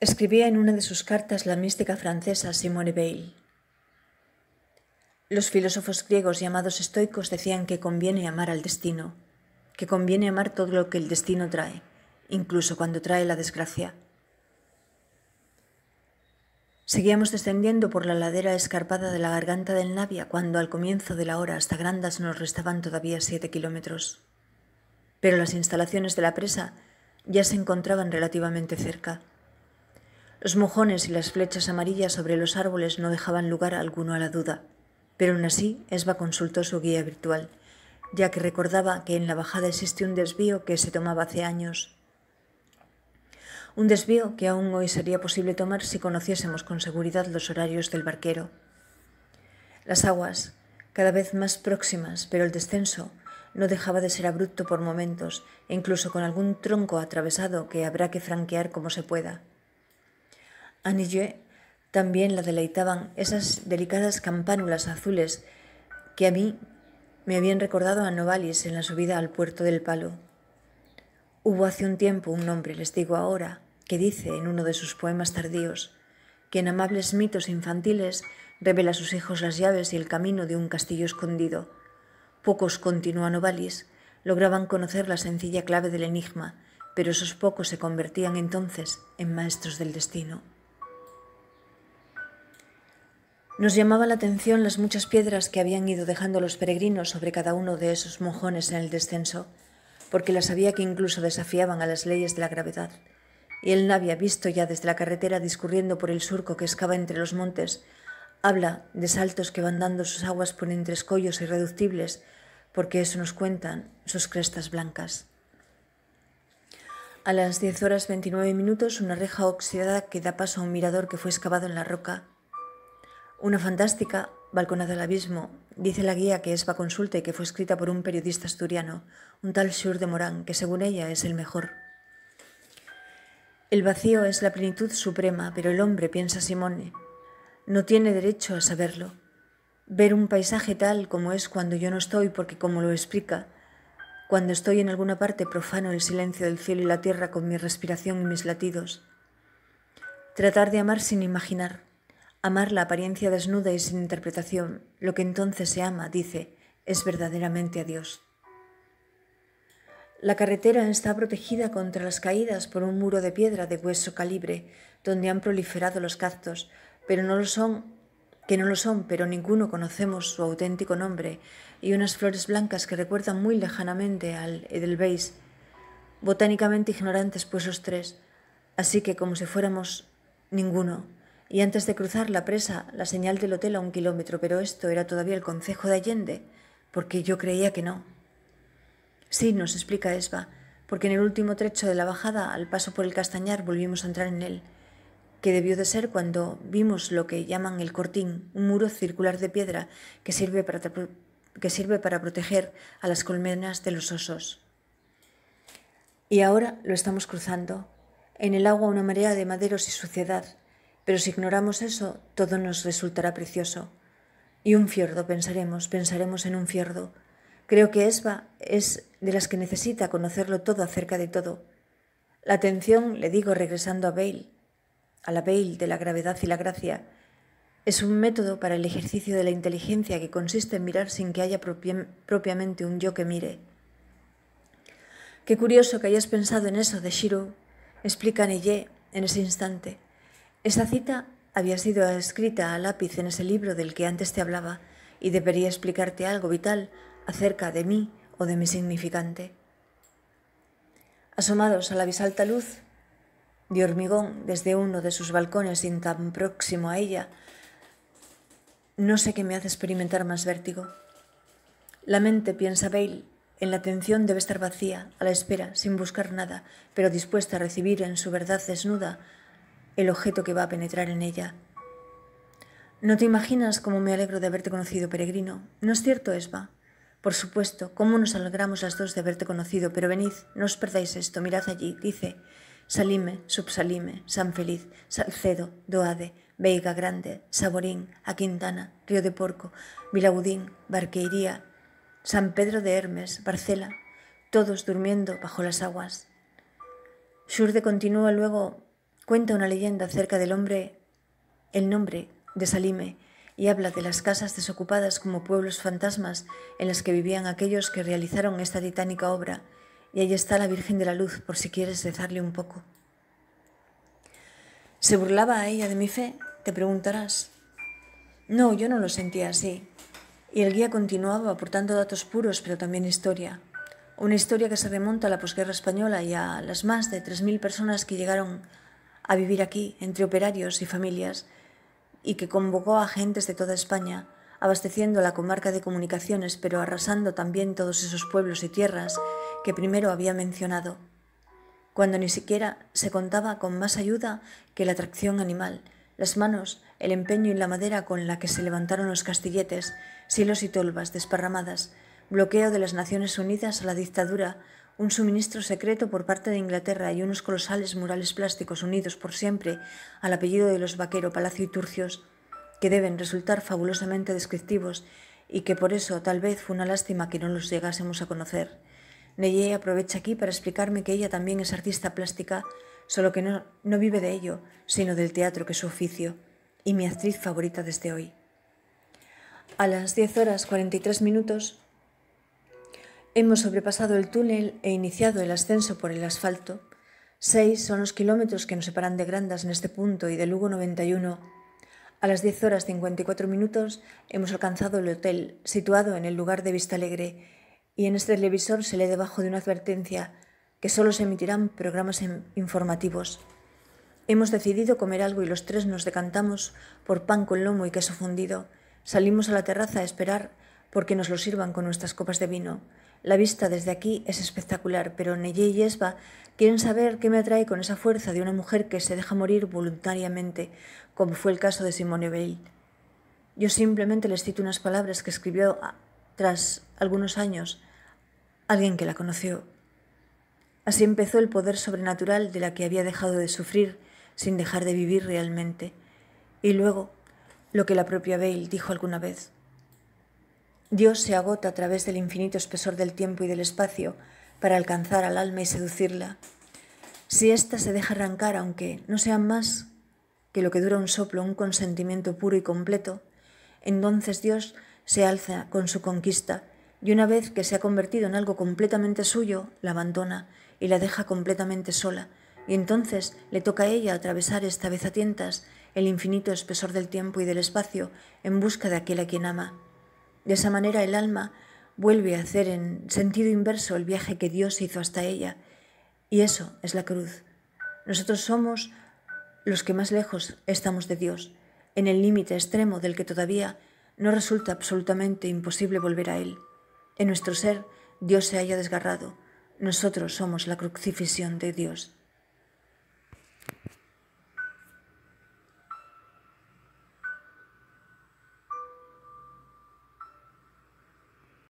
escribía en una de sus cartas la mística francesa Simone Weil. Los filósofos griegos llamados estoicos decían que conviene amar al destino, que conviene amar todo lo que el destino trae, incluso cuando trae la desgracia. Seguíamos descendiendo por la ladera escarpada de la garganta del Navia cuando al comienzo de la hora hasta Grandas nos restaban todavía siete kilómetros. Pero las instalaciones de la presa ya se encontraban relativamente cerca. Los mojones y las flechas amarillas sobre los árboles no dejaban lugar alguno a la duda, pero aún así Esba consultó su guía virtual, ya que recordaba que en la bajada existe un desvío que se tomaba hace años. Un desvío que aún hoy sería posible tomar si conociésemos con seguridad los horarios del barquero. Las aguas, cada vez más próximas, pero el descenso no dejaba de ser abrupto por momentos, incluso con algún tronco atravesado que habrá que franquear como se pueda. A también la deleitaban esas delicadas campánulas azules que a mí me habían recordado a Novalis en la subida al puerto del Palo. Hubo hace un tiempo un hombre, les digo ahora, que dice en uno de sus poemas tardíos, que en amables mitos infantiles revela a sus hijos las llaves y el camino de un castillo escondido. Pocos, continúa Novalis, lograban conocer la sencilla clave del enigma, pero esos pocos se convertían entonces en maestros del destino. Nos llamaba la atención las muchas piedras que habían ido dejando los peregrinos sobre cada uno de esos mojones en el descenso, porque las había que incluso desafiaban a las leyes de la gravedad, y el navia visto ya desde la carretera discurriendo por el surco que excava entre los montes, habla de saltos que van dando sus aguas por entre escollos irreductibles, porque eso nos cuentan sus crestas blancas. A las 10 horas 29 minutos, una reja oxidada que da paso a un mirador que fue excavado en la roca una fantástica balconada al abismo. Dice la guía que es va consulta y que fue escrita por un periodista asturiano, un tal Sur de Morán, que según ella es el mejor. El vacío es la plenitud suprema, pero el hombre, piensa Simone, no tiene derecho a saberlo. Ver un paisaje tal como es cuando yo no estoy, porque como lo explica, cuando estoy en alguna parte profano el silencio del cielo y la tierra con mi respiración y mis latidos. Tratar de amar sin imaginar Amar la apariencia desnuda y sin interpretación, lo que entonces se ama, dice, es verdaderamente a Dios. La carretera está protegida contra las caídas por un muro de piedra de hueso calibre, donde han proliferado los cactos, pero no lo son, que no lo son, pero ninguno conocemos su auténtico nombre, y unas flores blancas que recuerdan muy lejanamente al Edelweiss, botánicamente ignorantes pues los tres, así que como si fuéramos ninguno y antes de cruzar la presa, la señal del hotel a un kilómetro, pero esto era todavía el concejo de Allende, porque yo creía que no. Sí, nos explica Esba, porque en el último trecho de la bajada, al paso por el castañar, volvimos a entrar en él, que debió de ser cuando vimos lo que llaman el cortín, un muro circular de piedra que sirve para, que sirve para proteger a las colmenas de los osos. Y ahora lo estamos cruzando. En el agua una marea de maderos y suciedad, pero si ignoramos eso, todo nos resultará precioso. Y un fiordo, pensaremos, pensaremos en un fiordo. Creo que Esba es de las que necesita conocerlo todo acerca de todo. La atención, le digo, regresando a Bale, a la Bale de la gravedad y la gracia, es un método para el ejercicio de la inteligencia que consiste en mirar sin que haya propiamente un yo que mire. Qué curioso que hayas pensado en eso de Shiro, explica Neye en ese instante. Esa cita había sido escrita a lápiz en ese libro del que antes te hablaba y debería explicarte algo vital acerca de mí o de mi significante. Asomados a la bisalta luz de hormigón desde uno de sus balcones sin tan próximo a ella, no sé qué me hace experimentar más vértigo. La mente, piensa Bale, en la atención debe estar vacía, a la espera, sin buscar nada, pero dispuesta a recibir en su verdad desnuda el objeto que va a penetrar en ella. No te imaginas cómo me alegro de haberte conocido, peregrino. ¿No es cierto, Esba? Por supuesto, cómo nos alegramos las dos de haberte conocido, pero venid, no os perdáis esto, mirad allí, dice Salime, Subsalime, San Feliz, Salcedo, Doade, Veiga Grande, Saborín, Aquintana, Río de Porco, Vilagudín, Barqueiría, San Pedro de Hermes, Barcela, todos durmiendo bajo las aguas. Surde continúa luego Cuenta una leyenda acerca del hombre, el nombre de Salime, y habla de las casas desocupadas como pueblos fantasmas en las que vivían aquellos que realizaron esta titánica obra, y ahí está la Virgen de la Luz por si quieres rezarle un poco. ¿Se burlaba a ella de mi fe? Te preguntarás. No, yo no lo sentía así. Y el guía continuaba aportando datos puros, pero también historia. Una historia que se remonta a la posguerra española y a las más de 3.000 personas que llegaron a vivir aquí entre operarios y familias y que convocó a gentes de toda España, abasteciendo la comarca de comunicaciones, pero arrasando también todos esos pueblos y tierras que primero había mencionado, cuando ni siquiera se contaba con más ayuda que la tracción animal, las manos, el empeño y la madera con la que se levantaron los castilletes, silos y tolvas desparramadas, bloqueo de las Naciones Unidas a la dictadura, un suministro secreto por parte de Inglaterra y unos colosales murales plásticos unidos por siempre al apellido de los Vaquero, Palacio y Turcios, que deben resultar fabulosamente descriptivos y que por eso tal vez fue una lástima que no los llegásemos a conocer. Neyé aprovecha aquí para explicarme que ella también es artista plástica, solo que no, no vive de ello, sino del teatro que es su oficio, y mi actriz favorita desde hoy. A las 10 horas 43 minutos Hemos sobrepasado el túnel e iniciado el ascenso por el asfalto. Seis son los kilómetros que nos separan de Grandas en este punto y de Lugo 91. A las 10 horas 54 minutos hemos alcanzado el hotel, situado en el lugar de Vista Alegre, y en este televisor se lee debajo de una advertencia que solo se emitirán programas informativos. Hemos decidido comer algo y los tres nos decantamos por pan con lomo y queso fundido. Salimos a la terraza a esperar porque nos lo sirvan con nuestras copas de vino. La vista desde aquí es espectacular, pero Neye y Esba quieren saber qué me atrae con esa fuerza de una mujer que se deja morir voluntariamente, como fue el caso de Simone Veil. Yo simplemente les cito unas palabras que escribió tras algunos años alguien que la conoció. Así empezó el poder sobrenatural de la que había dejado de sufrir sin dejar de vivir realmente. Y luego, lo que la propia Bale dijo alguna vez. Dios se agota a través del infinito espesor del tiempo y del espacio para alcanzar al alma y seducirla. Si ésta se deja arrancar, aunque no sea más que lo que dura un soplo, un consentimiento puro y completo, entonces Dios se alza con su conquista y una vez que se ha convertido en algo completamente suyo, la abandona y la deja completamente sola, y entonces le toca a ella atravesar esta vez a tientas el infinito espesor del tiempo y del espacio en busca de aquel a quien ama. De esa manera el alma vuelve a hacer en sentido inverso el viaje que Dios hizo hasta ella. Y eso es la cruz. Nosotros somos los que más lejos estamos de Dios, en el límite extremo del que todavía no resulta absolutamente imposible volver a Él. En nuestro ser, Dios se haya desgarrado. Nosotros somos la crucifixión de Dios.